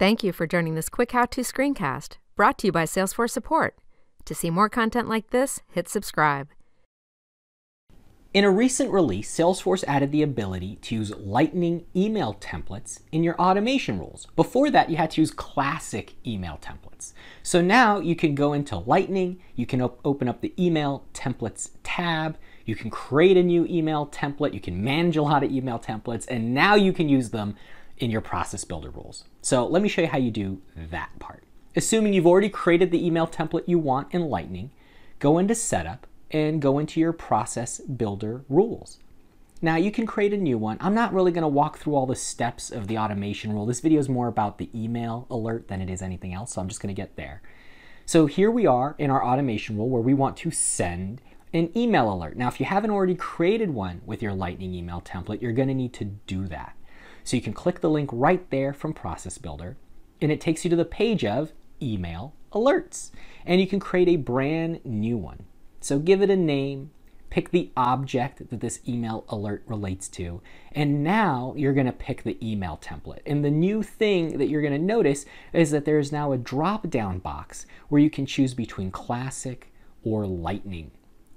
Thank you for joining this quick how to screencast brought to you by Salesforce Support. To see more content like this, hit subscribe. In a recent release, Salesforce added the ability to use Lightning email templates in your automation rules. Before that, you had to use classic email templates. So now you can go into Lightning, you can op open up the email templates tab, you can create a new email template, you can manage a lot of email templates, and now you can use them in your process builder rules. So let me show you how you do that part. Assuming you've already created the email template you want in Lightning, go into setup and go into your process builder rules. Now you can create a new one. I'm not really gonna walk through all the steps of the automation rule. This video is more about the email alert than it is anything else, so I'm just gonna get there. So here we are in our automation rule where we want to send an email alert. Now, if you haven't already created one with your Lightning email template, you're gonna need to do that. So you can click the link right there from Process Builder, and it takes you to the page of Email Alerts. And you can create a brand new one. So give it a name, pick the object that this email alert relates to, and now you're gonna pick the email template. And the new thing that you're gonna notice is that there is now a drop down box where you can choose between classic or lightning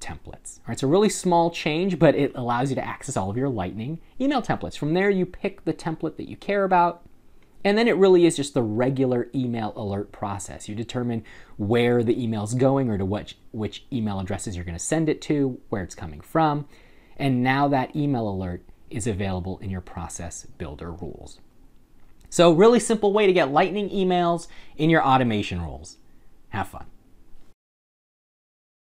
templates. All right, so really small change, but it allows you to access all of your Lightning email templates. From there, you pick the template that you care about, and then it really is just the regular email alert process. You determine where the email's going or to which, which email addresses you're going to send it to, where it's coming from, and now that email alert is available in your process builder rules. So really simple way to get lightning emails in your automation rules. Have fun.